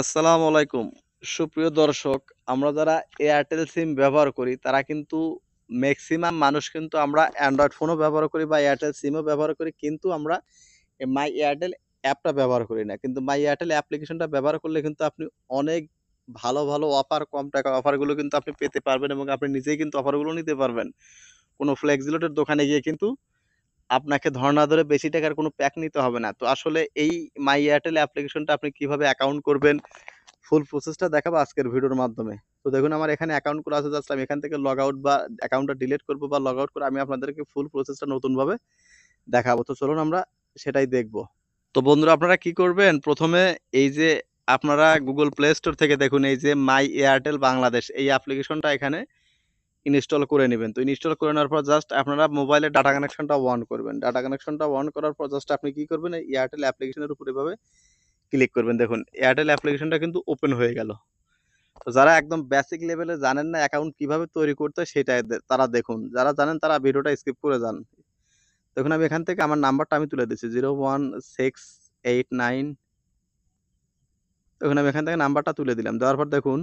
আসসালামু আলাইকুম সুপ্রিয় দর্শক আমরা যারা এয়ারটেল সিম ব্যবহার করি তারা কিন্তু ম্যাক্সিমাম মানুষ কিন্তু আমরা অ্যান্ড্রয়েড ফোনও ব্যবহার করি বা এয়ারটেল সিমও ব্যবহার করি কিন্তু আমরা মাই এয়ারটেল অ্যাপটা ব্যবহার করি না কিন্তু মাই এয়ারটেল অ্যাপ্লিকেশনটা ব্যবহার করলে কিন্তু আপনি অনেক ভালো ভালো অফার কম টাকা অফারগুলো কিন্তু আপনি পেতে পারবেন এবং আপনি নিজেই কিন্তু অফারগুলো নিতে পারবেন কোনো ফ্লেক্সিলোটের দোকানে গিয়ে কিন্তু আপনাকে ধর্ণা ধরে বেশি টাকার কোনো প্যাক নিতে হবে না তো আসলে এই মাই এয়ারটেল অ্যাপ্লিকেশনটা আপনি কিভাবে অ্যাকাউন্ট করবেন ফুল প্রসেসটা দেখাবো আজকের ভিডিওর মাধ্যমে তো দেখুন আমার এখানে অ্যাকাউন্ট করা আছে জাস্ট আমি এখান থেকে লগ আউট বা অ্যাকাউন্টটা ডিলিট করবো বা লগ আউট করে আমি আপনাদেরকে ফুল প্রসেসটা নতুনভাবে দেখাবো তো চলুন আমরা সেটাই দেখব তো বন্ধুরা আপনারা কি করবেন প্রথমে এই যে আপনারা গুগল প্লে স্টোর থেকে দেখুন এই যে মাই এয়ারটেল বাংলাদেশ এই অ্যাপ্লিকেশনটা এখানে ইনস্টল করে নেবেন তো ইনস্টল করে নেওয়ার পর জাস্ট আপনারা মোবাইলে ডাটা কানেকশনটা অন করবেন ডাটা কানেকশনটা অন করার পর জাস্ট আপনি কী করবেন এয়ারটেল অ্যাপ্লিকেশনের উপর এভাবে ক্লিক করবেন দেখুন এয়ারটেল অ্যাপ্লিকেশনটা কিন্তু ওপেন হয়ে গেল তো যারা একদম বেসিক লেভেলে জানেন না অ্যাকাউন্ট কিভাবে তৈরি করতে হয় সেটাই তারা দেখুন যারা জানেন তারা ভিডিওটা স্কিপ করে যান দেখুন আমি এখান থেকে আমার নাম্বারটা আমি তুলে দিচ্ছি zero one six eight nine দেখুন আমি এখান থেকে নাম্বারটা তুলে দিলাম দেওয়ার পর দেখুন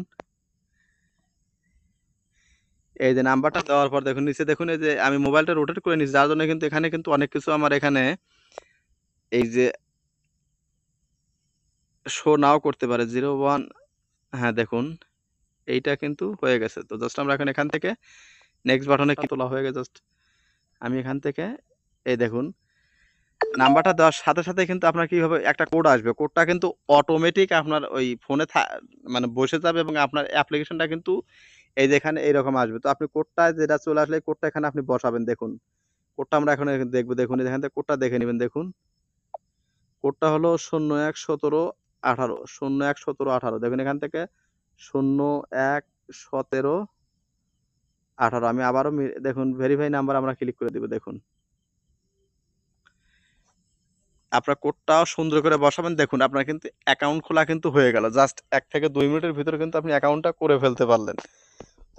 এই যে নাম্বারটা দেওয়ার পর দেখুন নিচে দেখুন এই যে আমি মোবাইলটা রোটেট করে নিচ্ছি যার জন্য কিন্তু এখানে কিন্তু অনেক কিছু আমার এখানে এই যে শো নাও করতে পারে জিরো ওয়ান হ্যাঁ দেখুন এইটা কিন্তু হয়ে গেছে তো জাস্ট আমরা এখন এখান থেকে নেক্সট বাটনে কি তোলা হয়ে গেছে জাস্ট আমি এখান থেকে এই দেখুন নাম্বারটা দেওয়ার সাথে সাথে কিন্তু আপনার কীভাবে একটা কোড আসবে কোডটা কিন্তু অটোমেটিক আপনার ওই ফোনে মানে বসে যাবে এবং আপনার অ্যাপ্লিকেশনটা কিন্তু এই যে এখানে এইরকম আসবে তো আপনি কোডটা যেটা চলে আসলে কোডটা এখানে আপনি বসাবেন দেখুন কোডটা আমরা এখন দেখবো দেখুন এখান থেকে কোডটা দেখে নেবেন দেখুন কোডটা হলো শূন্য এক সতেরো আঠারো শূন্য এক সতেরো আঠারো দেখুন এখান থেকে শূন্য এক সতেরো আঠারো আমি আবারও দেখুন ভেরিফাই নাম্বার আমরা ক্লিক করে দেবো দেখুন আপনার কোডটা সুন্দর করে বসাবেন দেখুন আপনার কিন্তু অ্যাকাউন্ট খোলা কিন্তু হয়ে গেল জাস্ট এক থেকে দুই মিনিটের ভিতরে কিন্তু আপনি অ্যাকাউন্টটা করে ফেলতে পারলেন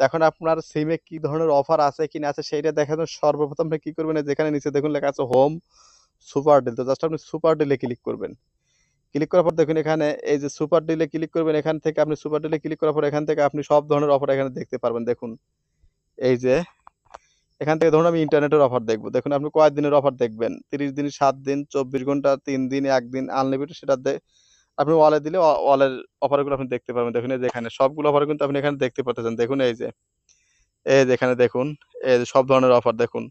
এখন আপনার সিমে কি ধরনের অফার আছে কি না আছে সেইটা দেখেন সর্বপ্রথম আপনি কী করবেন যেখানে নিচে দেখুন লেখা আছে হোম সুপার ডিল তো জাস্ট আপনি সুপার ডিলে ক্লিক করবেন ক্লিক করার পর দেখুন এখানে এই যে সুপার ডিলে ক্লিক করবেন এখান থেকে আপনি সুপার ডিলে ক্লিক করার পর এখান থেকে আপনি সব ধরনের অফার এখানে দেখতে পারবেন দেখুন এই যে এখান থেকে ধরুন আমি ইন্টারনেটের অফার দেখবো দেখুন আপনি কয় দিনের অফার দেখবেন তিরিশ দিন সাত দিন চব্বিশ ঘন্টা তিন দিন একদিন আনলিমিটেড সেটা আপনি ওয়ালে দিলে ওয়ালের অফারগুলো আপনি দেখতে পারবেন দেখুন এই যে এখানে সবগুলো অফার কিন্তু আপনি এখানে দেখতে পাচ্ছেন দেখুন এই যে এই যে এখানে দেখুন এই যে সব ধরনের অফার দেখুন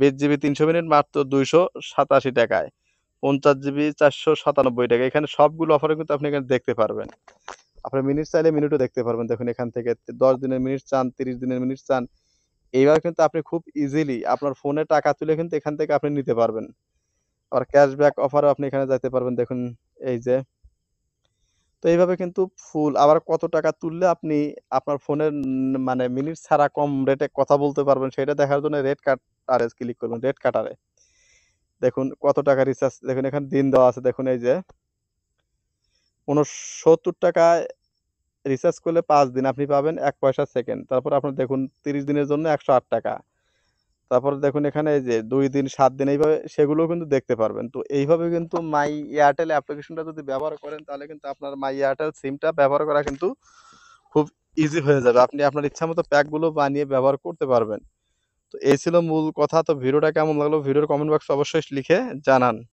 বিশ জিবি তিনশো মিনিট মাত্র দুইশো সাতাশি টাকায় পঞ্চাশ জিবি চারশো সাতানব্বই টাকা এখানে সবগুলো অফারে কিন্তু আপনি এখানে দেখতে পারবেন আপনি মিনিট চাইলে মিনিটও দেখতে পারবেন দেখুন এখান থেকে দশ দিনের মিনিট চান তিরিশ দিনের মিনিট চান এইবার কিন্তু আপনি খুব ইজিলি আপনার ফোনে টাকা তুলে কিন্তু এখান থেকে আপনি নিতে পারবেন আবার ক্যাশব্যাক অফারও আপনি এখানে যাইতে পারবেন দেখুন এই যে তো এইভাবে কিন্তু ফুল আবার কত টাকা তুললে আপনি আপনার ফোনের মানে মিনিট ছাড়া কম রেটে কথা বলতে পারবেন সেটা দেখার জন্য রেড কাটারে ক্লিক করবেন রেড কাটারে দেখুন কত টাকা রিচার্জ দেখুন এখানে দিন দেওয়া আছে দেখুন এই যে উনসত্তর টাকায় রিচার্জ করলে পাঁচ দিন আপনি পাবেন এক পয়সা সেকেন্ড তারপর আপনার দেখুন তিরিশ দিনের জন্য একশো আট টাকা তারপর দেখুন এখানে এই যে দুই দিন সাত দিন এইভাবে সেগুলোও কিন্তু দেখতে পারবেন তো এইভাবে কিন্তু মাই এয়ারটেল অ্যাপ্লিকেশনটা যদি ব্যবহার করেন তাহলে কিন্তু আপনার মাই এয়ারটেল সিমটা ব্যবহার করা কিন্তু খুব ইজি হয়ে যাবে আপনি আপনার ইচ্ছা মতো প্যাকগুলো বানিয়ে ব্যবহার করতে পারবেন তো এই ছিল মূল কথা তো ভিডিওটা কেমন লাগলো ভিডিওর কমেন্ট বক্স অবশ্যই লিখে জানান